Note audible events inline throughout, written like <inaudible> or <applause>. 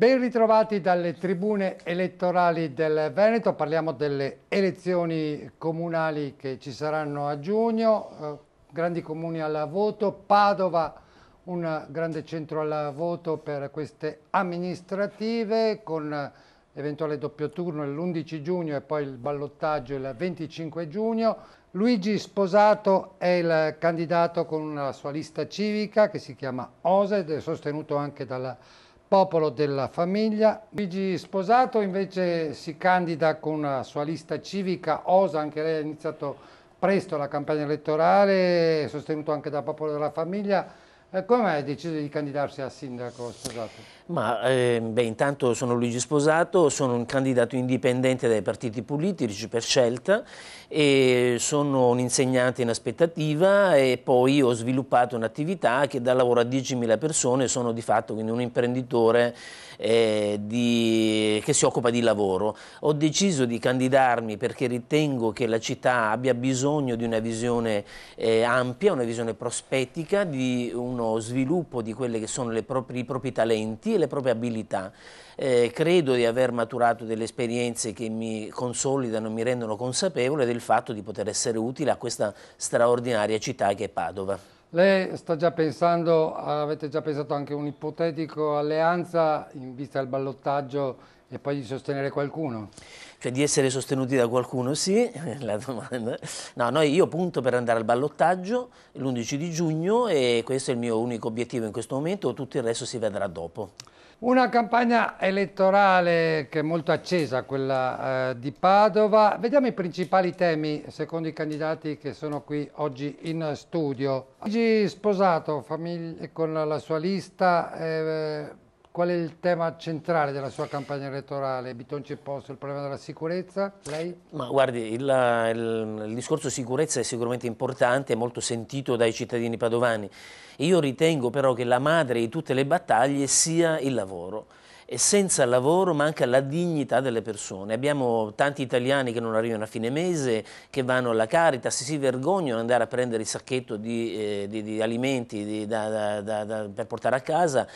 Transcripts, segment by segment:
Ben ritrovati dalle tribune elettorali del Veneto, parliamo delle elezioni comunali che ci saranno a giugno, eh, grandi comuni al voto, Padova un grande centro al voto per queste amministrative con l'eventuale eh, doppio turno l'11 giugno e poi il ballottaggio il 25 giugno. Luigi Sposato è il candidato con una sua lista civica che si chiama OSED, sostenuto anche dalla Popolo della Famiglia. Luigi Sposato invece si candida con la sua lista civica OSA, anche lei ha iniziato presto la campagna elettorale, sostenuto anche da Popolo della Famiglia. Eh, come ha deciso di candidarsi a sindaco Sposato? Ma eh, beh, intanto sono Luigi Sposato, sono un candidato indipendente dai partiti politici per scelta e sono un insegnante in aspettativa e poi ho sviluppato un'attività che dà lavoro a 10.000 persone, sono di fatto quindi un imprenditore eh, di, che si occupa di lavoro. Ho deciso di candidarmi perché ritengo che la città abbia bisogno di una visione eh, ampia, una visione prospettica, di uno sviluppo di quelli che sono proprie, i propri talenti e le proprie abilità. Eh, credo di aver maturato delle esperienze che mi consolidano, mi rendono consapevole del fatto di poter essere utile a questa straordinaria città che è Padova. Lei sta già pensando, avete già pensato anche a un'ipotetico alleanza in vista del ballottaggio e poi di sostenere qualcuno? Cioè di essere sostenuti da qualcuno, sì, <laughs> la domanda. No, noi, io punto per andare al ballottaggio l'11 di giugno e questo è il mio unico obiettivo in questo momento, tutto il resto si vedrà dopo. Una campagna elettorale che è molto accesa, quella eh, di Padova. Vediamo i principali temi secondo i candidati che sono qui oggi in studio. Oggi sposato con la sua lista, eh, Qual è il tema centrale della sua campagna elettorale? Bitonci posto il problema della sicurezza? Lei? Ma guardi, il, il, il discorso sicurezza è sicuramente importante, è molto sentito dai cittadini padovani. Io ritengo però che la madre di tutte le battaglie sia il lavoro senza lavoro manca la dignità delle persone. Abbiamo tanti italiani che non arrivano a fine mese, che vanno alla Caritas, si vergognano di andare a prendere il sacchetto di, eh, di, di alimenti di, da, da, da, per portare a casa.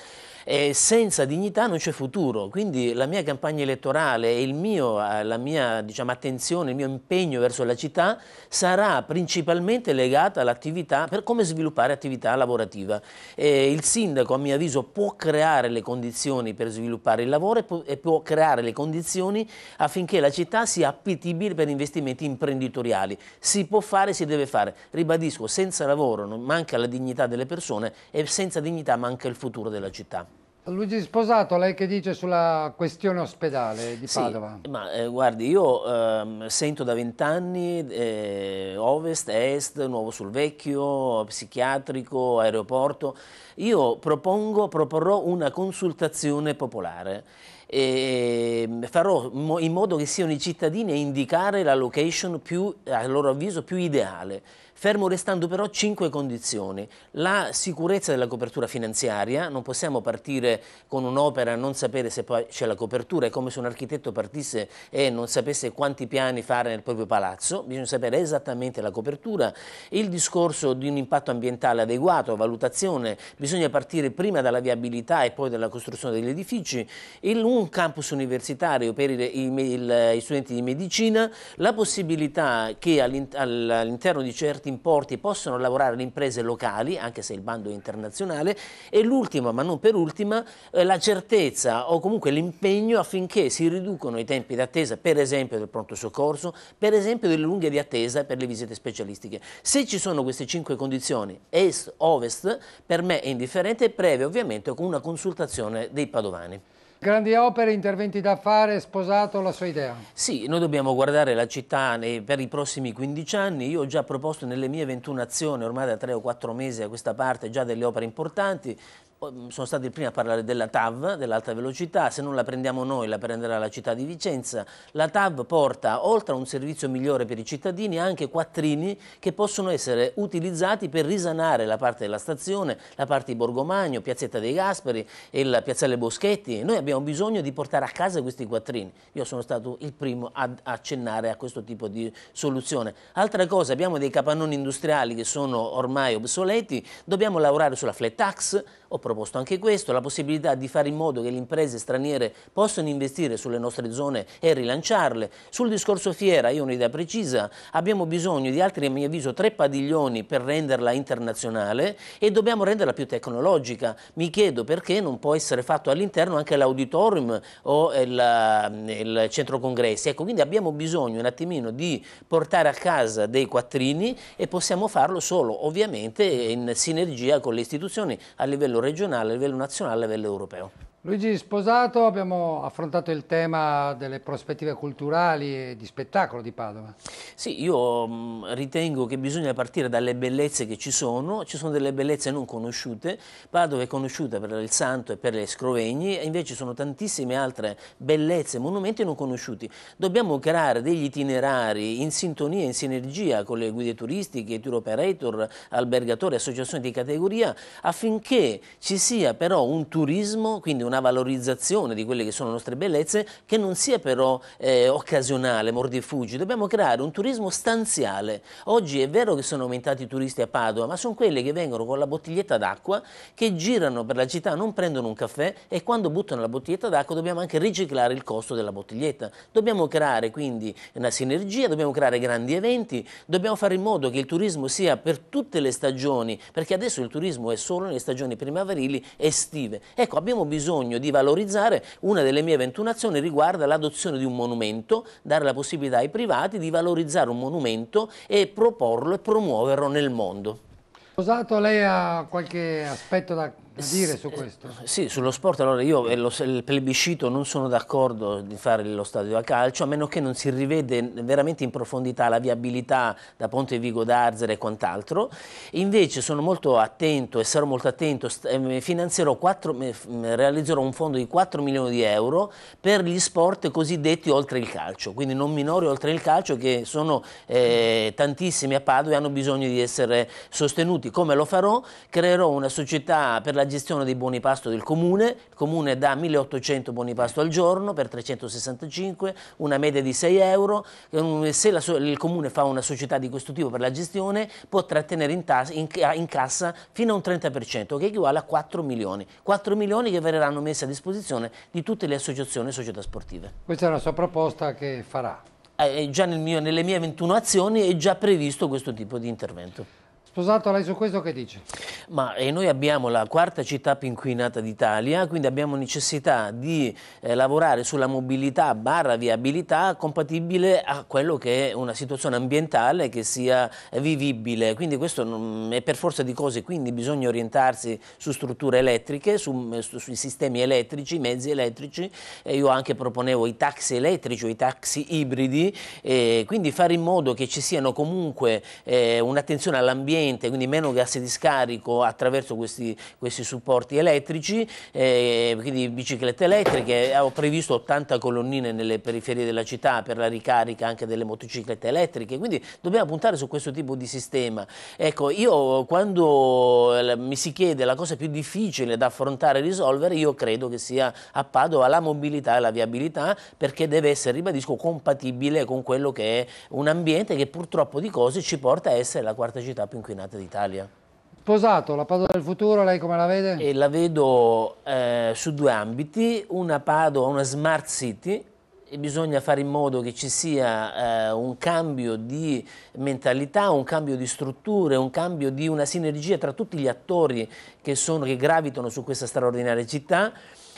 E senza dignità non c'è futuro, quindi la mia campagna elettorale e mio, eh, la mia diciamo, attenzione, il mio impegno verso la città sarà principalmente legata all'attività, per come sviluppare attività lavorativa. E il sindaco a mio avviso può creare le condizioni per sviluppare sviluppare il lavoro e può creare le condizioni affinché la città sia appetibile per investimenti imprenditoriali. Si può fare, si deve fare. Ribadisco, senza lavoro manca la dignità delle persone e senza dignità manca il futuro della città. Luigi Sposato, lei che dice sulla questione ospedale di Padova? ma eh, guardi, io eh, sento da vent'anni eh, ovest, est, nuovo sul vecchio, psichiatrico, aeroporto. Io propongo, proporrò una consultazione popolare e ehm, farò in modo che siano i cittadini a indicare la location più, a loro avviso più ideale fermo restando però cinque condizioni. La sicurezza della copertura finanziaria, non possiamo partire con un'opera e non sapere se poi c'è la copertura, è come se un architetto partisse e non sapesse quanti piani fare nel proprio palazzo, bisogna sapere esattamente la copertura, il discorso di un impatto ambientale adeguato, valutazione, bisogna partire prima dalla viabilità e poi dalla costruzione degli edifici, il, un campus universitario per i, i, il, i studenti di medicina, la possibilità che all'interno di certi certi importi possono lavorare le imprese locali, anche se il bando è internazionale, e l'ultima, ma non per ultima, eh, la certezza o comunque l'impegno affinché si riducono i tempi d'attesa, per esempio del pronto soccorso, per esempio delle lunghe di attesa per le visite specialistiche. Se ci sono queste cinque condizioni, est-ovest, per me è indifferente, previa ovviamente con una consultazione dei padovani. Grandi opere, interventi da fare, sposato la sua idea. Sì, noi dobbiamo guardare la città nei, per i prossimi 15 anni. Io ho già proposto nelle mie 21 azioni, ormai da 3 o 4 mesi a questa parte, già delle opere importanti. Mm, sono stati i primi a parlare della TAV, dell'alta velocità, se non la prendiamo noi la prenderà la città di Vicenza. La TAV porta, oltre a un servizio migliore per i cittadini, anche quattrini che possono essere utilizzati per risanare la parte della stazione, la parte di Borgomagno, Piazzetta dei Gasperi e il Piazzale Boschetti. Noi abbiamo bisogno di portare a casa questi quattrini. Io sono stato il primo ad accennare a questo tipo di soluzione. Altra cosa, abbiamo dei capannoni industriali che sono ormai obsoleti, dobbiamo lavorare sulla flat tax, ho proposto anche questo, la possibilità di fare in modo che le imprese straniere possano investire sulle nostre zone e rilanciarle. Sul discorso fiera, io ho un'idea precisa, abbiamo bisogno di altri, a mio avviso, tre padiglioni per renderla internazionale e dobbiamo renderla più tecnologica. Mi chiedo perché non può essere fatto all'interno anche l'auditorium o il, il, centro congressi. Ecco, quindi abbiamo bisogno un attimino di portare a casa dei quattrini e possiamo farlo solo, ovviamente, in sinergia con le istituzioni a livello regionale, a livello nazionale, a livello europeo. Luigi Sposato, abbiamo affrontato il tema delle prospettive culturali e di spettacolo di Padova. Sì, io mm, ritengo che bisogna partire dalle bellezze che ci sono, ci sono delle bellezze non conosciute, Padova è conosciuta per il Santo e per le Scrovegni, e invece ci sono tantissime altre bellezze, monumenti non conosciuti. Dobbiamo creare degli itinerari in sintonia, in sinergia con le guide turistiche, tour operator, albergatori, associazioni di categoria, affinché ci sia però un turismo, quindi una una valorizzazione di quelle che sono le nostre bellezze che non sia però eh, occasionale, mordifugi, dobbiamo creare un turismo stanziale. Oggi è vero che sono aumentati i turisti a Padova, ma sono quelli che vengono con la bottiglietta d'acqua, che girano per la città, non prendono un caffè e quando buttano la bottiglietta d'acqua dobbiamo anche riciclare il costo della bottiglietta. Dobbiamo creare quindi una sinergia, dobbiamo creare grandi eventi, dobbiamo fare in modo che il turismo sia per tutte le stagioni, perché adesso il turismo è solo nelle stagioni primaverili e estive. Ecco, abbiamo bisogno bisogno di valorizzare, una delle mie 21 azioni riguarda l'adozione di un monumento, dare la possibilità ai privati di valorizzare un monumento e proporlo e promuoverlo nel mondo. Rosato, lei ha qualche aspetto da dire su eh, questo? Sì, sullo sport allora io e il plebiscito non sono d'accordo di fare lo stadio a calcio a meno che non si rivede veramente in profondità la viabilità da Ponte Vigo d'Arzere e quant'altro invece sono molto attento e sarò molto attento eh, finanzierò 4, realizzerò un fondo di 4 milioni di euro per gli sport cosiddetti oltre il calcio quindi non minori oltre il calcio che sono eh, tantissimi a Padova e hanno bisogno di essere sostenuti come lo farò creerò una società per la la gestione dei buoni pasto del comune, il comune dà 1800 buoni pasto al giorno per 365, una media di 6 euro, se la, il comune fa una società di questo tipo per la gestione può trattenere in, tas, in, in cassa fino a un 30% che equivale a 4 milioni, 4 milioni che verranno messi a disposizione di tutte le associazioni e società sportive. Questa è una sua proposta che farà? Eh, eh già nel mio, nelle mie 21 azioni è già previsto questo tipo di intervento. Sposato, lei su questo che dice? Ma eh, noi abbiamo la quarta città più inquinata d'Italia, quindi abbiamo necessità di eh, lavorare sulla mobilità barra viabilità compatibile a quello che è una situazione ambientale che sia vivibile. Quindi questo non, è per forza di cose, quindi bisogna orientarsi su strutture elettriche, su, su, sui sistemi elettrici, mezzi elettrici. Eh, io anche proponevo i taxi elettrici o i taxi ibridi, quindi fare in modo che ci siano comunque eh, un'attenzione all'ambiente direttamente, quindi meno gas di scarico attraverso questi, questi supporti elettrici, eh, quindi biciclette elettriche, ho previsto 80 colonnine nelle periferie della città per la ricarica anche delle motociclette elettriche, quindi dobbiamo puntare su questo tipo di sistema. Ecco, io quando eh, mi si chiede la cosa più difficile da affrontare e risolvere, io credo che sia a Padova la mobilità e la viabilità perché deve essere, ribadisco, compatibile con quello che è un ambiente che purtroppo di cose ci porta a essere la quarta città più inquinata campionato d'Italia. Sposato, la Padova del futuro, lei come la vede? E la vedo eh, su due ambiti, una Padova, una Smart City, e bisogna fare in modo che ci sia eh, un cambio di mentalità, un cambio di strutture, un cambio di una sinergia tra tutti gli attori che, sono, che gravitano su questa straordinaria città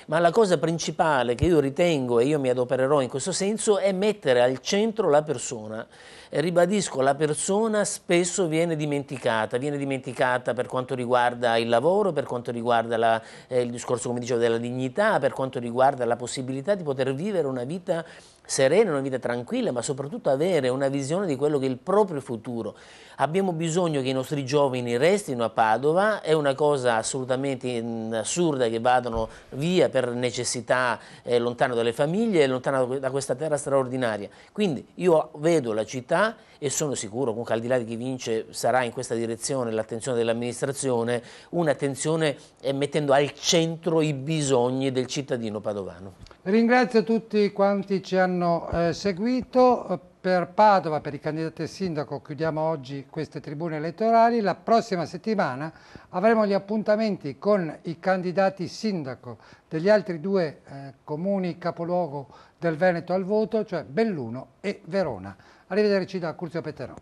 ma la cosa principale che io ritengo e io mi adopererò in questo senso è mettere al centro la persona ribadisco, la persona spesso viene dimenticata, viene dimenticata per quanto riguarda il lavoro, per quanto riguarda la, eh, il discorso, come dicevo, della dignità, per quanto riguarda la possibilità di poter vivere una vita serena, una vita tranquilla, ma soprattutto avere una visione di quello che è il proprio futuro. Abbiamo bisogno che i nostri giovani restino a Padova, è una cosa assolutamente mm, assurda che vadano via per necessità eh, lontano dalle famiglie, lontano da questa terra straordinaria. Quindi io vedo la città città e sono sicuro comunque al di là di chi vince sarà in questa direzione l'attenzione dell'amministrazione, un'attenzione eh, mettendo al centro i bisogni del cittadino padovano. Ringrazio tutti quanti ci hanno eh, seguito. Per Padova, per i candidati a sindaco, chiudiamo oggi queste tribune elettorali. La prossima settimana avremo gli appuntamenti con i candidati sindaco degli altri due eh, comuni capoluogo del Veneto al voto, cioè Belluno e Verona. Arrivederci da Curzio Petterò.